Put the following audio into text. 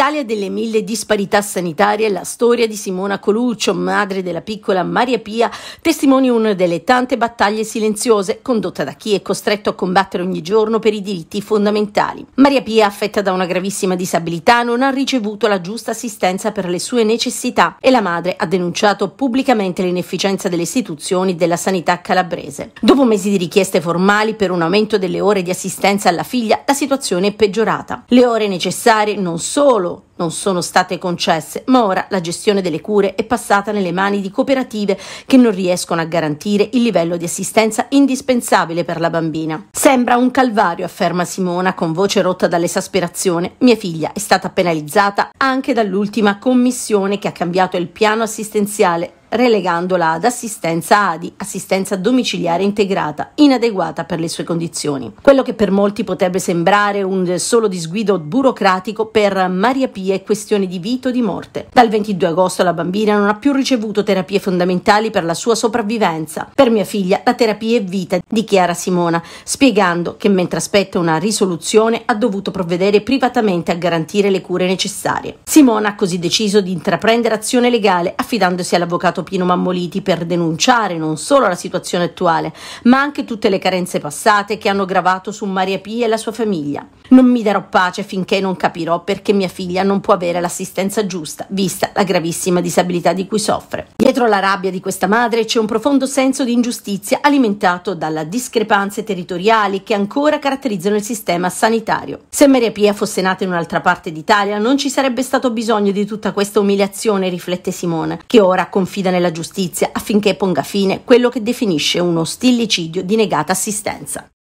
L'Italia delle mille disparità sanitarie è la storia di Simona Coluccio, madre della piccola Maria Pia, testimonia una delle tante battaglie silenziose condotte da chi è costretto a combattere ogni giorno per i diritti fondamentali. Maria Pia, affetta da una gravissima disabilità, non ha ricevuto la giusta assistenza per le sue necessità e la madre ha denunciato pubblicamente l'inefficienza delle istituzioni della sanità calabrese. Dopo mesi di richieste formali per un aumento delle ore di assistenza alla figlia, la situazione è peggiorata. Le ore necessarie non solo little non sono state concesse, ma ora la gestione delle cure è passata nelle mani di cooperative che non riescono a garantire il livello di assistenza indispensabile per la bambina. Sembra un calvario, afferma Simona con voce rotta dall'esasperazione. Mia figlia è stata penalizzata anche dall'ultima commissione che ha cambiato il piano assistenziale relegandola ad assistenza ADI, assistenza domiciliare integrata, inadeguata per le sue condizioni. Quello che per molti potrebbe sembrare un solo disguido burocratico, per Maria Pia quindi è questione di vita o di morte. Dal 22 agosto la bambina non ha più ricevuto terapie fondamentali per la sua sopravvivenza. Per mia figlia la terapia è vita, dichiara Simona, spiegando che mentre aspetta una risoluzione ha dovuto provvedere privatamente a garantire le cure necessarie. Simona ha così deciso di intraprendere azione legale affidandosi all'avvocato Pino Mammoliti per denunciare non solo la situazione attuale, ma anche tutte le carenze passate che hanno gravato su Maria Pia e la sua famiglia. Non mi darò pace finché non capirò perché mia figlia non non può avere l'assistenza giusta, vista la gravissima disabilità di cui soffre. Dietro la rabbia di questa madre c'è un profondo senso di ingiustizia alimentato dalle discrepanze territoriali che ancora caratterizzano il sistema sanitario. Se Maria Pia fosse nata in un'altra parte d'Italia non ci sarebbe stato bisogno di tutta questa umiliazione, riflette Simone, che ora confida nella giustizia affinché ponga fine quello che definisce uno stillicidio di negata assistenza.